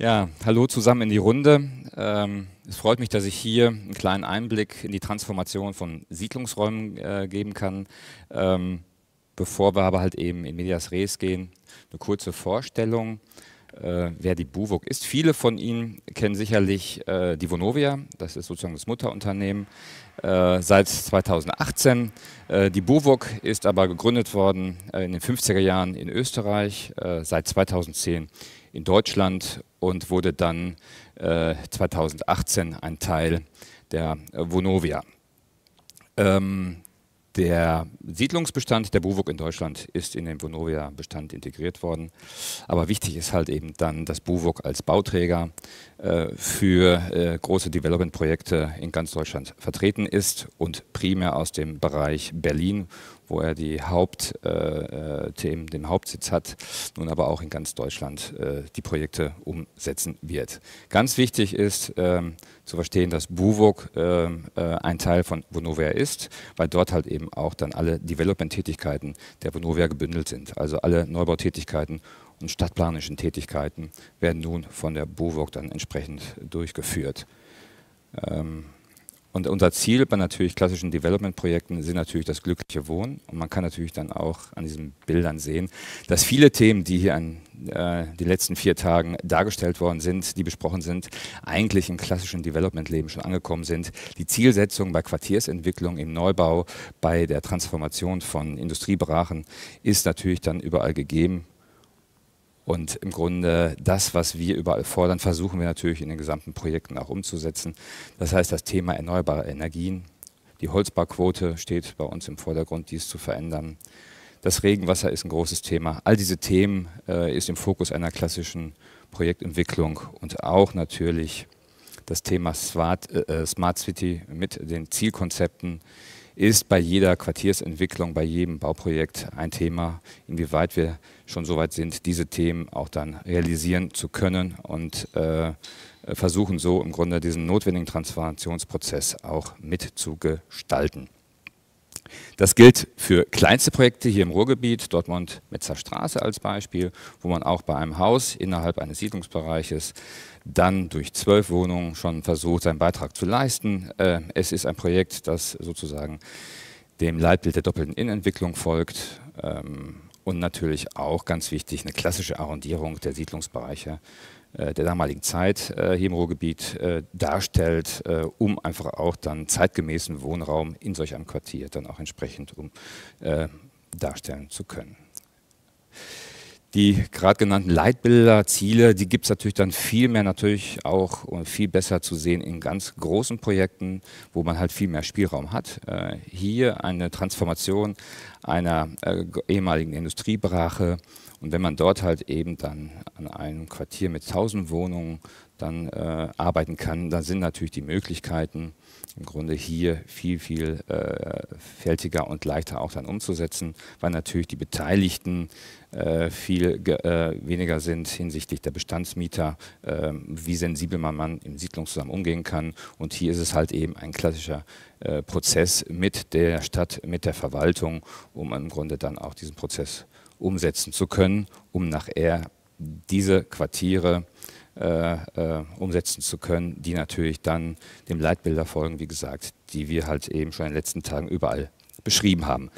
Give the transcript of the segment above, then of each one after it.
Ja, hallo zusammen in die Runde. Ähm, es freut mich, dass ich hier einen kleinen Einblick in die Transformation von Siedlungsräumen äh, geben kann. Ähm, bevor wir aber halt eben in Medias Res gehen, eine kurze Vorstellung, äh, wer die Buwok ist. Viele von Ihnen kennen sicherlich äh, die Vonovia, das ist sozusagen das Mutterunternehmen, äh, seit 2018. Äh, die Buwok ist aber gegründet worden äh, in den 50er Jahren in Österreich, seit 2010 in Deutschland und wurde dann äh, 2018 ein Teil der Vonovia. Ähm, der Siedlungsbestand der Buwog in Deutschland ist in den Vonovia-Bestand integriert worden. Aber wichtig ist halt eben dann, dass Buwog als Bauträger äh, für äh, große Development-Projekte in ganz Deutschland vertreten ist und primär aus dem Bereich Berlin wo er die Hauptthemen, äh, äh, den Hauptsitz hat, nun aber auch in ganz Deutschland äh, die Projekte umsetzen wird. Ganz wichtig ist ähm, zu verstehen, dass BUWOG ähm, ein Teil von Vonovia ist, weil dort halt eben auch dann alle Development-Tätigkeiten der Vonovia gebündelt sind. Also alle Neubautätigkeiten und stadtplanischen Tätigkeiten werden nun von der BUWOG dann entsprechend durchgeführt. Ähm, und unser Ziel bei natürlich klassischen Development-Projekten sind natürlich das glückliche Wohnen. Und man kann natürlich dann auch an diesen Bildern sehen, dass viele Themen, die hier an äh, den letzten vier Tagen dargestellt worden sind, die besprochen sind, eigentlich im klassischen Development-Leben schon angekommen sind. Die Zielsetzung bei Quartiersentwicklung im Neubau, bei der Transformation von Industriebrachen ist natürlich dann überall gegeben. Und im Grunde das, was wir überall fordern, versuchen wir natürlich in den gesamten Projekten auch umzusetzen. Das heißt, das Thema erneuerbare Energien, die Holzbarquote steht bei uns im Vordergrund, dies zu verändern. Das Regenwasser ist ein großes Thema. All diese Themen äh, ist im Fokus einer klassischen Projektentwicklung und auch natürlich das Thema Smart, äh, äh, Smart City mit den Zielkonzepten, ist bei jeder Quartiersentwicklung, bei jedem Bauprojekt ein Thema, inwieweit wir schon so weit sind, diese Themen auch dann realisieren zu können und äh, versuchen so im Grunde diesen notwendigen Transformationsprozess auch mitzugestalten. Das gilt für kleinste Projekte hier im Ruhrgebiet, Dortmund-Metzer Straße als Beispiel, wo man auch bei einem Haus innerhalb eines Siedlungsbereiches dann durch zwölf Wohnungen schon versucht, seinen Beitrag zu leisten. Äh, es ist ein Projekt, das sozusagen dem Leitbild der doppelten Innenentwicklung folgt ähm, und natürlich auch ganz wichtig eine klassische Arrondierung der Siedlungsbereiche äh, der damaligen Zeit äh, hier im Ruhrgebiet äh, darstellt, um einfach auch dann zeitgemäßen Wohnraum in solch einem Quartier dann auch entsprechend um darstellen zu können die gerade genannten Leitbilder, Ziele, die gibt es natürlich dann viel mehr natürlich auch und äh, viel besser zu sehen in ganz großen Projekten, wo man halt viel mehr Spielraum hat. Äh, hier eine Transformation einer äh, ehemaligen Industriebrache und wenn man dort halt eben dann an einem Quartier mit 1000 Wohnungen dann äh, arbeiten kann, dann sind natürlich die Möglichkeiten im Grunde hier viel, viel äh, fältiger und leichter auch dann umzusetzen, weil natürlich die Beteiligten äh, viel äh, weniger sind hinsichtlich der Bestandsmieter, ähm, wie sensibel man, man im zusammen umgehen kann. Und hier ist es halt eben ein klassischer äh, Prozess mit der Stadt, mit der Verwaltung, um im Grunde dann auch diesen Prozess umsetzen zu können, um nachher diese Quartiere äh, äh, umsetzen zu können, die natürlich dann dem Leitbilder folgen, wie gesagt, die wir halt eben schon in den letzten Tagen überall beschrieben haben.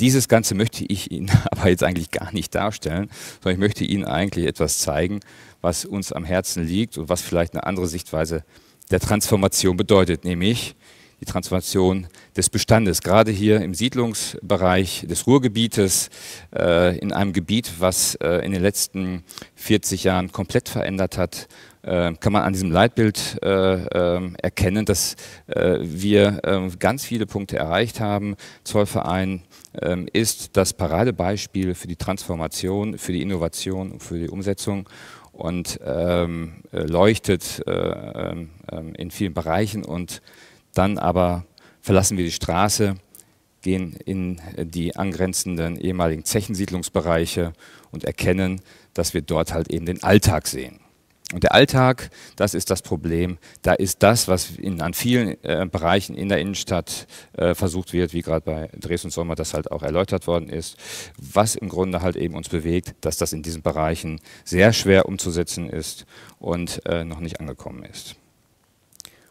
Dieses Ganze möchte ich Ihnen aber jetzt eigentlich gar nicht darstellen, sondern ich möchte Ihnen eigentlich etwas zeigen, was uns am Herzen liegt und was vielleicht eine andere Sichtweise der Transformation bedeutet, nämlich die Transformation des Bestandes, gerade hier im Siedlungsbereich des Ruhrgebietes, äh, in einem Gebiet, was äh, in den letzten 40 Jahren komplett verändert hat, äh, kann man an diesem Leitbild äh, ähm, erkennen, dass äh, wir ähm, ganz viele Punkte erreicht haben. Zollverein ähm, ist das Paradebeispiel für die Transformation, für die Innovation für die Umsetzung und äh, leuchtet in vielen Bereichen und dann aber verlassen wir die Straße, gehen in äh, die angrenzenden ehemaligen Zechensiedlungsbereiche und erkennen, dass wir dort halt eben den Alltag sehen. Und der Alltag, das ist das Problem. Da ist das, was in, an vielen äh, Bereichen in der Innenstadt äh, versucht wird, wie gerade bei Dresden Sommer das halt auch erläutert worden ist, was im Grunde halt eben uns bewegt, dass das in diesen Bereichen sehr schwer umzusetzen ist und äh, noch nicht angekommen ist.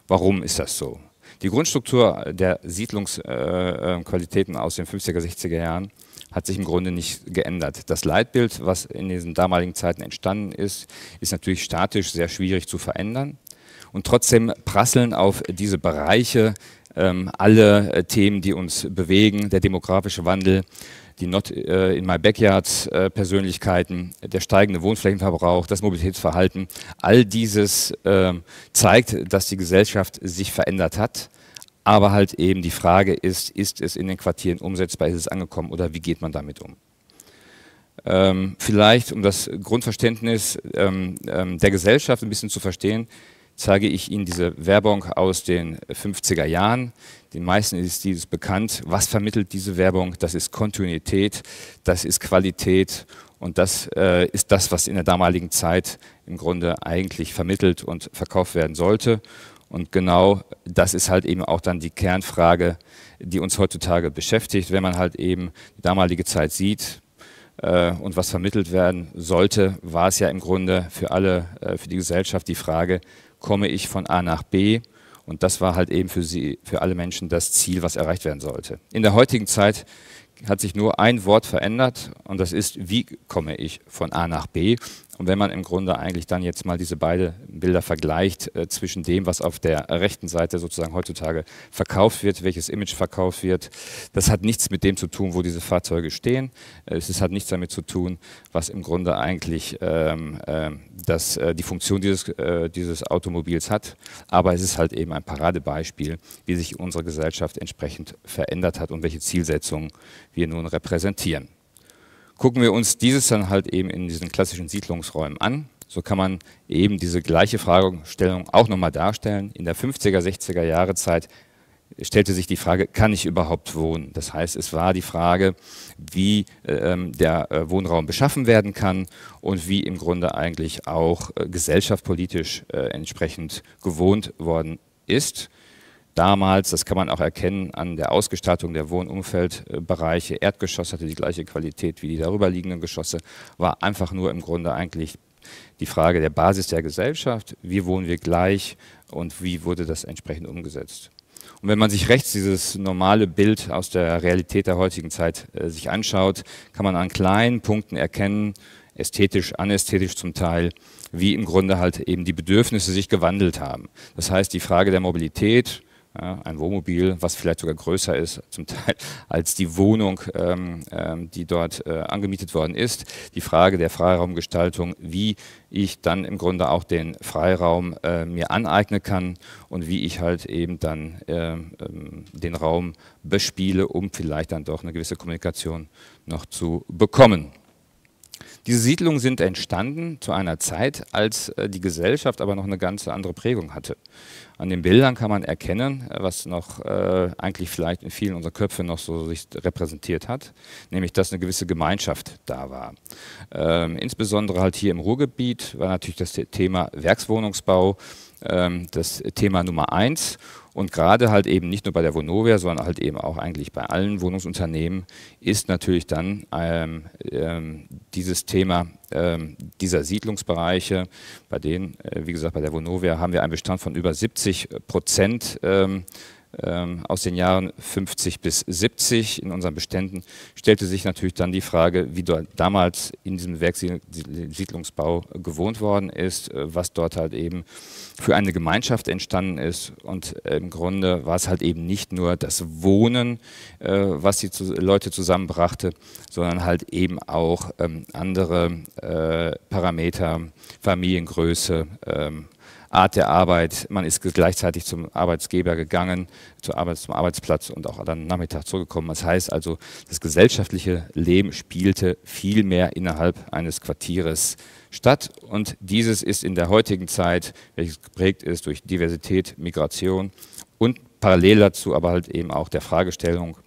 Warum ist das so? Die Grundstruktur der Siedlungsqualitäten äh, äh, aus den 50er, 60er Jahren hat sich im Grunde nicht geändert. Das Leitbild, was in diesen damaligen Zeiten entstanden ist, ist natürlich statisch sehr schwierig zu verändern. Und trotzdem prasseln auf diese Bereiche ähm, alle äh, Themen, die uns bewegen, der demografische Wandel, die Not äh, in My Backyard äh, Persönlichkeiten, der steigende Wohnflächenverbrauch, das Mobilitätsverhalten, all dieses ähm, zeigt, dass die Gesellschaft sich verändert hat. Aber halt eben die Frage ist, ist es in den Quartieren umsetzbar, ist es angekommen oder wie geht man damit um? Ähm, vielleicht, um das Grundverständnis ähm, der Gesellschaft ein bisschen zu verstehen, zeige ich Ihnen diese Werbung aus den 50er Jahren, den meisten ist dieses bekannt. Was vermittelt diese Werbung? Das ist Kontinuität, das ist Qualität und das äh, ist das, was in der damaligen Zeit im Grunde eigentlich vermittelt und verkauft werden sollte. Und genau das ist halt eben auch dann die Kernfrage, die uns heutzutage beschäftigt, wenn man halt eben die damalige Zeit sieht äh, und was vermittelt werden sollte, war es ja im Grunde für alle, äh, für die Gesellschaft die Frage, komme ich von A nach B und das war halt eben für sie, für alle Menschen das Ziel, was erreicht werden sollte. In der heutigen Zeit hat sich nur ein Wort verändert und das ist, wie komme ich von A nach B? Und wenn man im Grunde eigentlich dann jetzt mal diese beiden Bilder vergleicht äh, zwischen dem, was auf der rechten Seite sozusagen heutzutage verkauft wird, welches Image verkauft wird, das hat nichts mit dem zu tun, wo diese Fahrzeuge stehen. Äh, es hat nichts damit zu tun, was im Grunde eigentlich ähm, äh, das, äh, die Funktion dieses, äh, dieses Automobils hat. Aber es ist halt eben ein Paradebeispiel, wie sich unsere Gesellschaft entsprechend verändert hat und welche Zielsetzungen wir nun repräsentieren gucken wir uns dieses dann halt eben in diesen klassischen Siedlungsräumen an. So kann man eben diese gleiche Fragestellung auch nochmal darstellen. In der 50er, 60er Jahre Zeit stellte sich die Frage, kann ich überhaupt wohnen? Das heißt, es war die Frage, wie äh, ähm, der äh, Wohnraum beschaffen werden kann und wie im Grunde eigentlich auch äh, gesellschaftspolitisch äh, entsprechend gewohnt worden ist damals, das kann man auch erkennen an der Ausgestaltung der Wohnumfeldbereiche, Erdgeschoss hatte die gleiche Qualität wie die darüber liegenden Geschosse, war einfach nur im Grunde eigentlich die Frage der Basis der Gesellschaft, wie wohnen wir gleich und wie wurde das entsprechend umgesetzt. Und wenn man sich rechts dieses normale Bild aus der Realität der heutigen Zeit äh, sich anschaut, kann man an kleinen Punkten erkennen, ästhetisch, anästhetisch zum Teil, wie im Grunde halt eben die Bedürfnisse sich gewandelt haben. Das heißt, die Frage der Mobilität, ja, ein Wohnmobil, was vielleicht sogar größer ist zum Teil als die Wohnung, ähm, ähm, die dort äh, angemietet worden ist. Die Frage der Freiraumgestaltung, wie ich dann im Grunde auch den Freiraum äh, mir aneignen kann und wie ich halt eben dann äh, ähm, den Raum bespiele, um vielleicht dann doch eine gewisse Kommunikation noch zu bekommen. Diese Siedlungen sind entstanden zu einer Zeit, als äh, die Gesellschaft aber noch eine ganz andere Prägung hatte. An den Bildern kann man erkennen, äh, was noch äh, eigentlich vielleicht in vielen unserer Köpfe noch so sich repräsentiert hat, nämlich dass eine gewisse Gemeinschaft da war. Ähm, insbesondere halt hier im Ruhrgebiet war natürlich das Thema Werkswohnungsbau ähm, das Thema Nummer eins und gerade halt eben nicht nur bei der Vonovia, sondern halt eben auch eigentlich bei allen Wohnungsunternehmen ist natürlich dann ähm, ähm, dieses Thema ähm, dieser Siedlungsbereiche, bei denen, äh, wie gesagt, bei der Vonovia haben wir einen Bestand von über 70 Prozent ähm, ähm, aus den Jahren 50 bis 70 in unseren Beständen, stellte sich natürlich dann die Frage, wie dort damals in diesem Werksiedlungsbau gewohnt worden ist, äh, was dort halt eben für eine Gemeinschaft entstanden ist. Und äh, im Grunde war es halt eben nicht nur das Wohnen, äh, was die Leute zusammenbrachte, sondern halt eben auch ähm, andere Parameter, Familiengröße, ähm, Art der Arbeit. Man ist gleichzeitig zum Arbeitsgeber gegangen, zum, Arbeitsplatz und auch dann Nachmittag zurückgekommen. Das heißt also, das gesellschaftliche Leben spielte viel mehr innerhalb eines Quartieres statt. Und dieses ist in der heutigen Zeit, welches geprägt ist durch Diversität, Migration und parallel dazu aber halt eben auch der Fragestellung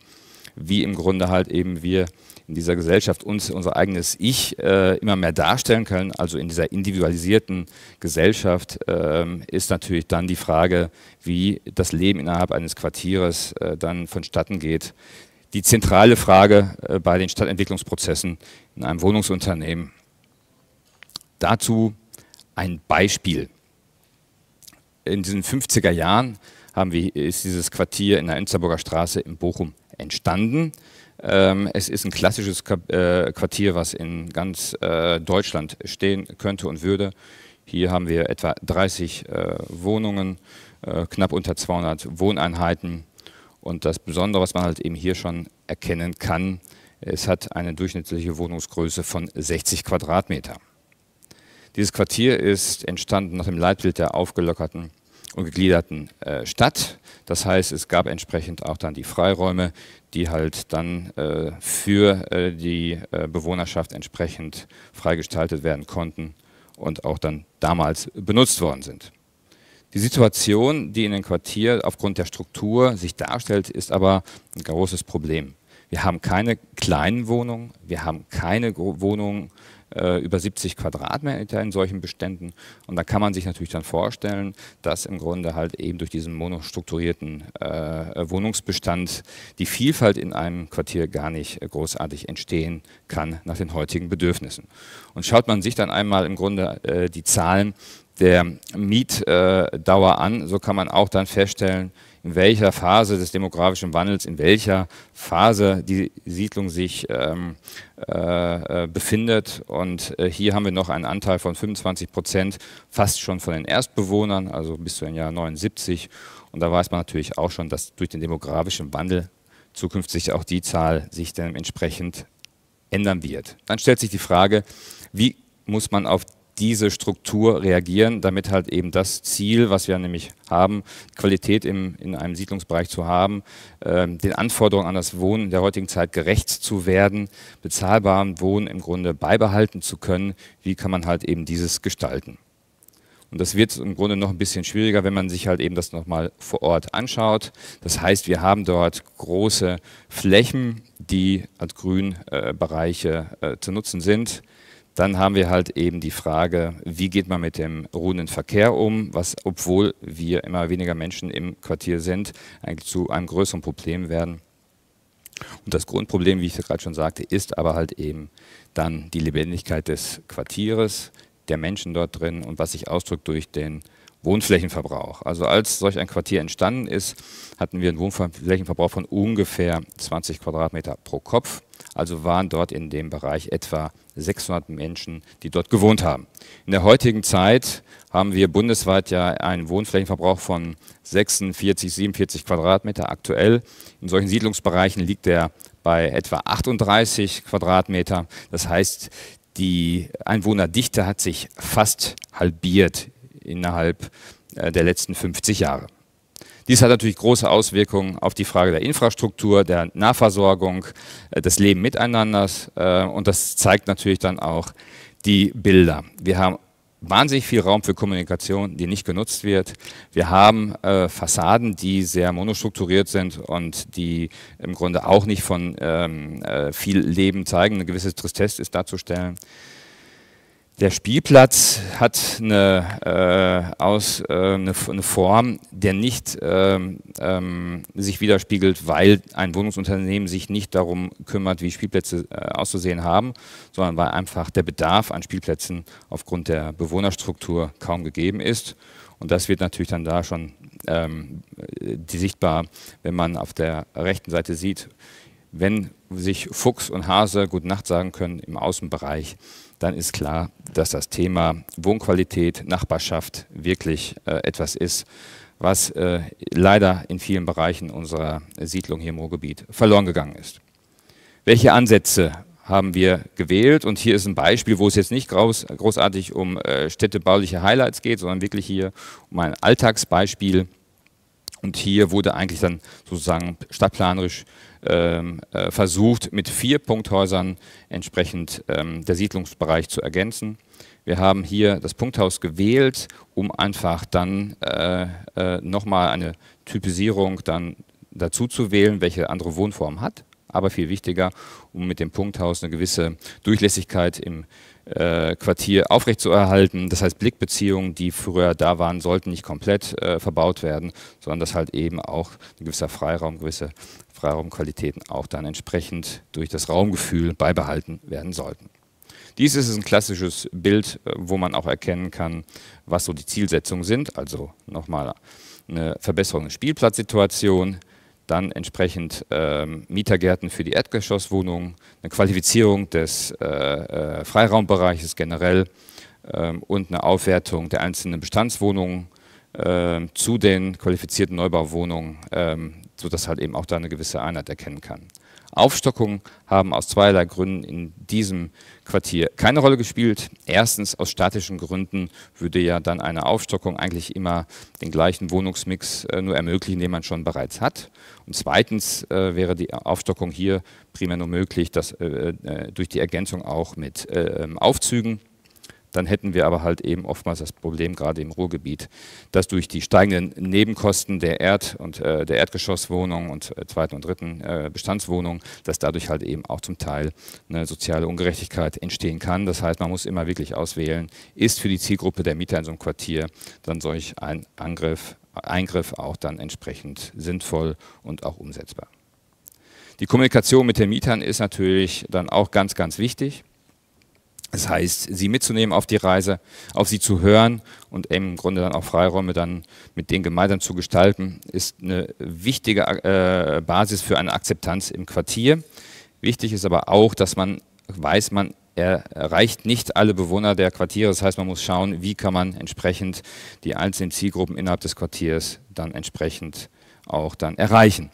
wie im Grunde halt eben wir in dieser Gesellschaft uns unser eigenes Ich äh, immer mehr darstellen können. Also in dieser individualisierten Gesellschaft ähm, ist natürlich dann die Frage, wie das Leben innerhalb eines Quartieres äh, dann vonstatten geht. Die zentrale Frage äh, bei den Stadtentwicklungsprozessen in einem Wohnungsunternehmen. Dazu ein Beispiel. In diesen 50er Jahren haben wir, ist dieses Quartier in der Ensterburger Straße in Bochum entstanden. Ähm, es ist ein klassisches äh, Quartier, was in ganz äh, Deutschland stehen könnte und würde. Hier haben wir etwa 30 äh, Wohnungen, knapp unter 200 Wohneinheiten. Und das Besondere, was man halt eben hier schon erkennen kann, es hat eine durchschnittliche Wohnungsgröße von 60 Quadratmeter. Dieses Quartier ist entstanden nach dem Leitbild der aufgelockerten und gegliederten äh, Stadt. Das heißt, es gab entsprechend auch dann die Freiräume, die halt dann äh, für äh, die äh, Bewohnerschaft entsprechend freigestaltet werden konnten und auch dann damals benutzt worden sind. Die Situation, die in dem Quartier aufgrund der Struktur sich darstellt, ist aber ein großes Problem. Wir haben keine kleinen Wohnungen, wir haben keine Wohnungen äh, über 70 Quadratmeter in solchen Beständen. Und da kann man sich natürlich dann vorstellen, dass im Grunde halt eben durch diesen monostrukturierten äh, Wohnungsbestand die Vielfalt in einem Quartier gar nicht großartig entstehen kann nach den heutigen Bedürfnissen. Und schaut man sich dann einmal im Grunde äh, die Zahlen der Mietdauer an, so kann man auch dann feststellen, in welcher Phase des demografischen Wandels, in welcher Phase die Siedlung sich ähm, äh, äh befindet. Und äh, hier haben wir noch einen Anteil von 25 Prozent, fast schon von den Erstbewohnern, also bis zu dem Jahr 79. Und da weiß man natürlich auch schon, dass durch den demografischen Wandel zukünftig auch die Zahl sich dann entsprechend ändern wird. Dann stellt sich die Frage, wie muss man auf die diese Struktur reagieren, damit halt eben das Ziel, was wir nämlich haben, Qualität im, in einem Siedlungsbereich zu haben, äh, den Anforderungen an das Wohnen der heutigen Zeit gerecht zu werden, bezahlbaren Wohnen im Grunde beibehalten zu können, wie kann man halt eben dieses gestalten. Und das wird im Grunde noch ein bisschen schwieriger, wenn man sich halt eben das nochmal vor Ort anschaut. Das heißt, wir haben dort große Flächen, die als Grünbereiche äh, äh, zu nutzen sind. Dann haben wir halt eben die Frage, wie geht man mit dem ruhenden Verkehr um, was, obwohl wir immer weniger Menschen im Quartier sind, eigentlich zu einem größeren Problem werden. Und das Grundproblem, wie ich gerade schon sagte, ist aber halt eben dann die Lebendigkeit des Quartieres, der Menschen dort drin und was sich ausdrückt durch den Wohnflächenverbrauch. Also als solch ein Quartier entstanden ist, hatten wir einen Wohnflächenverbrauch von ungefähr 20 Quadratmeter pro Kopf. Also waren dort in dem Bereich etwa 600 Menschen, die dort gewohnt haben. In der heutigen Zeit haben wir bundesweit ja einen Wohnflächenverbrauch von 46, 47 Quadratmeter aktuell. In solchen Siedlungsbereichen liegt er bei etwa 38 Quadratmeter. Das heißt, die Einwohnerdichte hat sich fast halbiert innerhalb äh, der letzten 50 Jahre. Dies hat natürlich große Auswirkungen auf die Frage der Infrastruktur, der Nahversorgung, äh, des Leben miteinanders äh, und das zeigt natürlich dann auch die Bilder. Wir haben wahnsinnig viel Raum für Kommunikation, die nicht genutzt wird. Wir haben äh, Fassaden, die sehr monostrukturiert sind und die im Grunde auch nicht von ähm, viel Leben zeigen. Eine gewisse Tristesse ist darzustellen. Der Spielplatz hat eine, äh, aus, äh, eine, eine, Form, der nicht ähm, ähm, sich widerspiegelt, weil ein Wohnungsunternehmen sich nicht darum kümmert, wie Spielplätze äh, auszusehen haben, sondern weil einfach der Bedarf an Spielplätzen aufgrund der Bewohnerstruktur kaum gegeben ist. Und das wird natürlich dann da schon ähm, sichtbar, wenn man auf der rechten Seite sieht, wenn sich Fuchs und Hase Gute Nacht sagen können im Außenbereich dann ist klar, dass das Thema Wohnqualität, Nachbarschaft wirklich äh, etwas ist, was äh, leider in vielen Bereichen unserer Siedlung hier im Ruhrgebiet verloren gegangen ist. Welche Ansätze haben wir gewählt? Und hier ist ein Beispiel, wo es jetzt nicht groß, großartig um äh, städtebauliche Highlights geht, sondern wirklich hier um ein Alltagsbeispiel. Und hier wurde eigentlich dann sozusagen stadtplanerisch ähm, äh, versucht, mit vier Punkthäusern entsprechend ähm, der Siedlungsbereich zu ergänzen. Wir haben hier das Punkthaus gewählt, um einfach dann äh, äh, nochmal eine Typisierung dann dazu zu wählen, welche andere Wohnform hat. Aber viel wichtiger, um mit dem Punkthaus eine gewisse Durchlässigkeit im äh, Quartier aufrechtzuerhalten. Das heißt, Blickbeziehungen, die früher da waren, sollten nicht komplett äh, verbaut werden, sondern dass halt eben auch ein gewisser Freiraum, gewisse Freiraumqualitäten auch dann entsprechend durch das Raumgefühl beibehalten werden sollten. Dies ist ein klassisches Bild, äh, wo man auch erkennen kann, was so die Zielsetzungen sind. Also nochmal eine Verbesserung der Spielplatzsituation, dann entsprechend ähm, Mietergärten für die Erdgeschosswohnungen, eine Qualifizierung des äh, äh, Freiraumbereiches generell ähm, und eine Aufwertung der einzelnen Bestandswohnungen äh, zu den qualifizierten Neubauwohnungen, ähm, sodass halt eben auch da eine gewisse Einheit erkennen kann. Aufstockungen haben aus zweierlei Gründen in diesem Quartier keine Rolle gespielt. Erstens aus statischen Gründen würde ja dann eine Aufstockung eigentlich immer den gleichen Wohnungsmix äh, nur ermöglichen, den man schon bereits hat. Und zweitens äh, wäre die Aufstockung hier primär nur möglich, dass äh, äh durch die Ergänzung auch mit äh, ähm, Aufzügen. Dann hätten wir aber halt eben oftmals das Problem, gerade im Ruhrgebiet, dass durch die steigenden Nebenkosten der Erd- und äh, der Erdgeschosswohnungen und äh, zweiten und dritten äh, Bestandswohnungen, dass dadurch halt eben auch zum Teil eine soziale Ungerechtigkeit entstehen kann. Das heißt, man muss immer wirklich auswählen, ist für die Zielgruppe der Mieter in so einem Quartier dann solch ein Angriff, Eingriff auch dann entsprechend sinnvoll und auch umsetzbar. Die Kommunikation mit den Mietern ist natürlich dann auch ganz, ganz wichtig. Das heißt, sie mitzunehmen auf die Reise, auf sie zu hören und im Grunde dann auch Freiräume dann mit denen gemeinsam zu gestalten, ist eine wichtige äh, Basis für eine Akzeptanz im Quartier. Wichtig ist aber auch, dass man weiß, man erreicht nicht alle Bewohner der Quartiere. Das heißt, man muss schauen, wie kann man entsprechend die einzelnen Zielgruppen innerhalb des Quartiers dann entsprechend auch dann erreichen.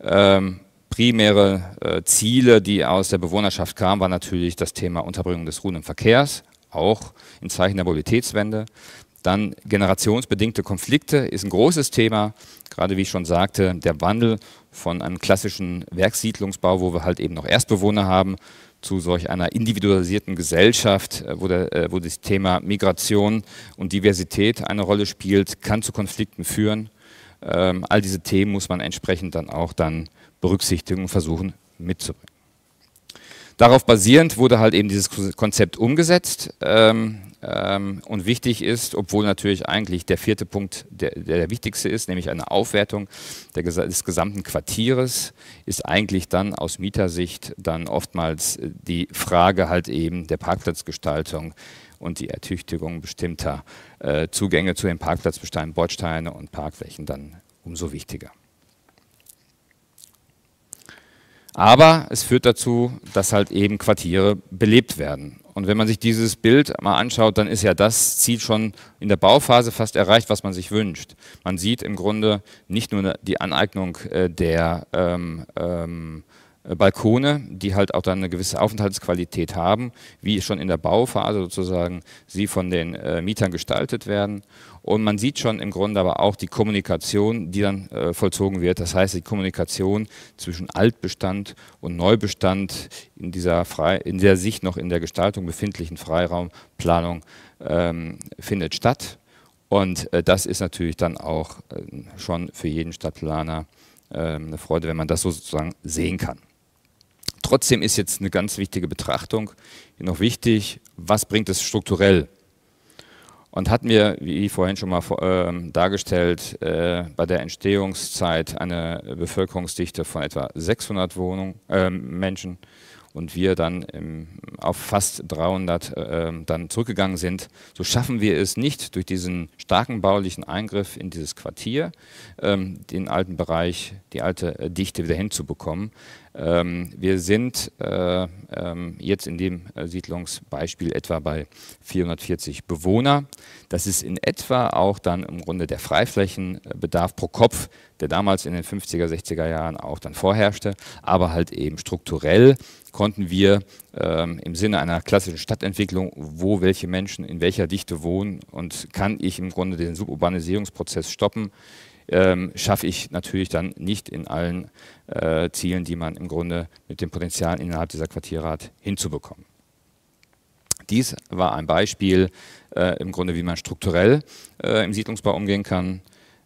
Ähm, primäre äh, Ziele, die aus der Bewohnerschaft kamen, war natürlich das Thema Unterbringung des ruhenden Verkehrs, auch in Zeichen der Mobilitätswende. Dann generationsbedingte Konflikte ist ein großes Thema. Gerade wie ich schon sagte, der Wandel von einem klassischen Werksiedlungsbau, wo wir halt eben noch Erstbewohner haben, zu solch einer individualisierten Gesellschaft, äh, wo, der, äh, wo das Thema Migration und Diversität eine Rolle spielt, kann zu Konflikten führen. Ähm, all diese Themen muss man entsprechend dann auch dann berücksichtigen und versuchen mitzubringen. Darauf basierend wurde halt eben dieses Konzept umgesetzt. Ähm, ähm, und wichtig ist, obwohl natürlich eigentlich der vierte Punkt der, der wichtigste ist, nämlich eine Aufwertung der, des gesamten Quartieres, ist eigentlich dann aus Mietersicht dann oftmals äh, die Frage halt eben der Parkplatzgestaltung und die Ertüchtigung bestimmter äh, Zugänge zu den Parkplatzbesteinen, Bordsteine und Parkflächen dann umso wichtiger. Aber es führt dazu, dass halt eben Quartiere belebt werden. Und wenn man sich dieses Bild mal anschaut, dann ist ja das Ziel schon in der Bauphase fast erreicht, was man sich wünscht. Man sieht im Grunde nicht nur die Aneignung äh, der ähm, ähm, äh, Balkone, die halt auch dann eine gewisse Aufenthaltsqualität haben, wie schon in der Bauphase sozusagen sie von den äh, Mietern gestaltet werden. Und man sieht schon im Grunde aber auch die Kommunikation, die dann äh, vollzogen wird. Das heißt, die Kommunikation zwischen Altbestand und Neubestand in dieser, frei, in der sich noch in der Gestaltung befindlichen Freiraumplanung ähm, findet statt. Und äh, das ist natürlich dann auch äh, schon für jeden Stadtplaner ähm, eine Freude, wenn man das sozusagen sehen kann. Trotzdem ist jetzt eine ganz wichtige Betrachtung noch wichtig, was bringt es strukturell? Und hatten wir, wie vorhin schon mal äh, dargestellt, äh, bei der Entstehungszeit eine Bevölkerungsdichte von etwa 600 Wohnung, äh, Menschen und wir dann ähm, auf fast 300 äh, ähm, dann zurückgegangen sind. So schaffen wir es nicht durch diesen starken baulichen Eingriff in dieses Quartier, ähm, den alten Bereich, die alte äh, Dichte wieder hinzubekommen. Ähm, wir sind äh, ähm, jetzt in dem äh, Siedlungsbeispiel etwa bei 440 Bewohner. Das ist in etwa auch dann im Grunde der Freiflächenbedarf äh, pro Kopf, der damals in den 50er, 60er Jahren auch dann vorherrschte, aber halt eben strukturell konnten wir ähm, im Sinne einer klassischen Stadtentwicklung, wo welche Menschen in welcher Dichte wohnen und kann ich im Grunde den Suburbanisierungsprozess stoppen, ähm, schaffe ich natürlich dann nicht in allen äh, Zielen, die man im Grunde mit dem Potenzial innerhalb dieser Quartiere hat, hinzubekommen. Dies war ein Beispiel äh, im Grunde, wie man strukturell äh, im Siedlungsbau umgehen kann.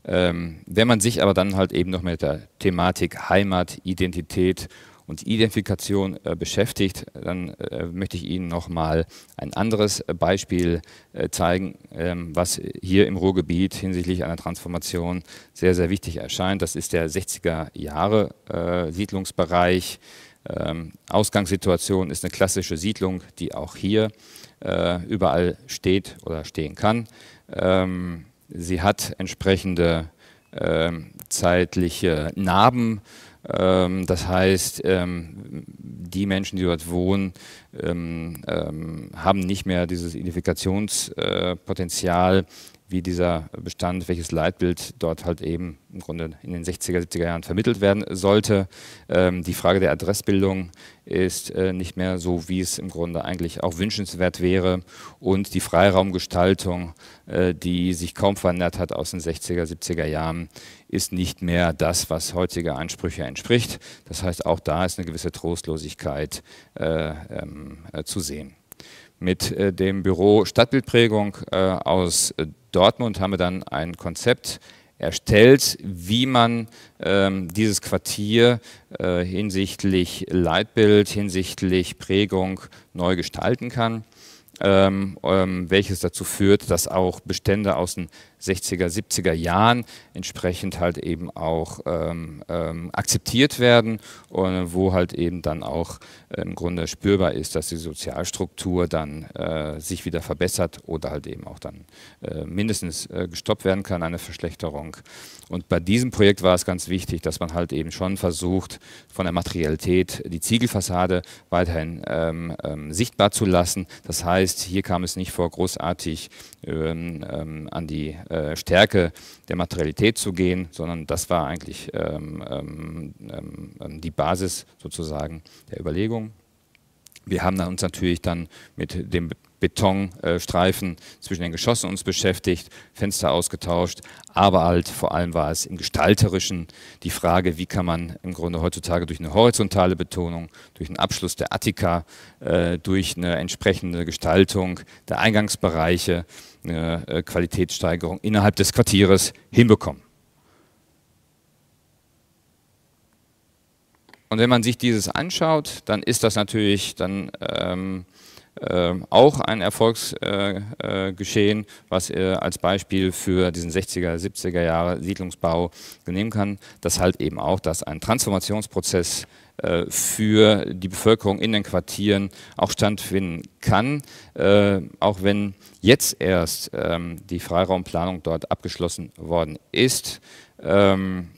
Ähm, wenn man sich aber dann halt eben noch mit der Thematik Heimat, Identität und Identifikation äh, beschäftigt, dann äh, möchte ich Ihnen noch mal ein anderes äh, Beispiel äh, zeigen, ähm, was hier im Ruhrgebiet hinsichtlich einer Transformation sehr, sehr wichtig erscheint. Das ist der 60er Jahre äh, Siedlungsbereich. Ähm, Ausgangssituation ist eine klassische Siedlung, die auch hier überall steht oder stehen kann. Ähm, sie hat entsprechende ähm, zeitliche Narben ähm, das heißt, ähm, die Menschen, die dort wohnen, ähm, haben nicht mehr dieses Identifikationspotenzial wie dieser Bestand, welches Leitbild dort halt eben im Grunde in den 60er, 70er Jahren vermittelt werden sollte. Ähm, die Frage der Adressbildung ist äh, nicht mehr so, wie es im Grunde eigentlich auch wünschenswert wäre und die Freiraumgestaltung, äh, die sich kaum verändert hat aus den 60er, 70er Jahren, ist nicht mehr das, was heutige Ansprüche entspricht. Das heißt, auch da ist eine gewisse Trostlosigkeit äh, ähm, äh, zu sehen mit äh, dem Büro Stadtbildprägung äh, aus Dortmund haben wir dann ein Konzept erstellt, wie man ähm, dieses Quartier äh, hinsichtlich Leitbild, hinsichtlich Prägung neu gestalten kann, ähm, ähm, welches dazu führt, dass auch Bestände aus dem 60er, 70er Jahren entsprechend halt eben auch ähm, ähm, akzeptiert werden und wo halt eben dann auch äh, im Grunde spürbar ist, dass die Sozialstruktur dann äh, sich wieder verbessert oder halt eben auch dann äh, mindestens äh, gestoppt werden kann, eine Verschlechterung. Und bei diesem Projekt war es ganz wichtig, dass man halt eben schon versucht, von der Materialität die Ziegelfassade weiterhin ähm, ähm, sichtbar zu lassen. Das heißt, hier kam es nicht vor, großartig ähm, ähm an die äh, Stärke der Materialität zu gehen, sondern das war eigentlich ähm, ähm, ähm die Basis sozusagen der Überlegung. Wir haben uns natürlich dann mit dem Betonstreifen zwischen den Geschossen uns beschäftigt, Fenster ausgetauscht, aber halt vor allem war es im Gestalterischen die Frage, wie kann man im Grunde heutzutage durch eine horizontale Betonung, durch einen Abschluss der Attika, äh, durch eine entsprechende Gestaltung der Eingangsbereiche eine äh, äh, Qualitätssteigerung innerhalb des Quartieres hinbekommen. Und wenn man sich dieses anschaut, dann ist das natürlich dann ähm, äh, auch ein Erfolgsgeschehen, äh, äh, was er äh, als Beispiel für diesen 60er, 70er Jahre Siedlungsbau nehmen kann, dass halt eben auch dass ein Transformationsprozess äh, für die Bevölkerung in den Quartieren auch stattfinden kann, äh, auch wenn jetzt erst ähm, die Freiraumplanung dort abgeschlossen worden ist ähm,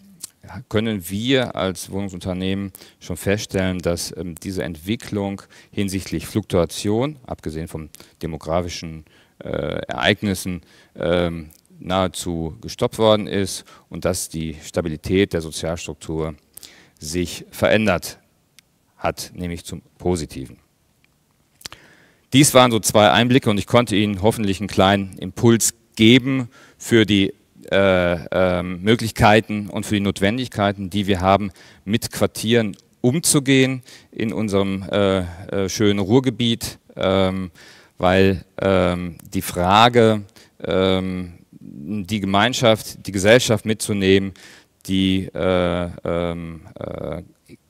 können wir als Wohnungsunternehmen schon feststellen, dass ähm, diese Entwicklung hinsichtlich Fluktuation, abgesehen von demografischen äh, Ereignissen, ähm, nahezu gestoppt worden ist und dass die Stabilität der Sozialstruktur sich verändert hat, nämlich zum Positiven. Dies waren so zwei Einblicke und ich konnte Ihnen hoffentlich einen kleinen Impuls geben für die äh, äh, Möglichkeiten und für die Notwendigkeiten, die wir haben, mit Quartieren umzugehen in unserem äh, äh schönen Ruhrgebiet, ähm, weil ähm, die Frage, ähm, die Gemeinschaft, die Gesellschaft mitzunehmen, die äh, ähm, äh,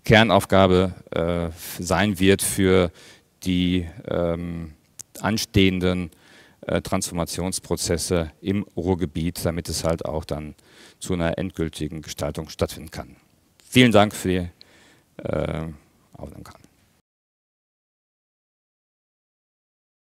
Kernaufgabe äh, sein wird für die ähm, anstehenden äh, Transformationsprozesse im Ruhrgebiet, damit es halt auch dann zu einer endgültigen Gestaltung stattfinden kann. Vielen Dank für die äh, Aufmerksamkeit.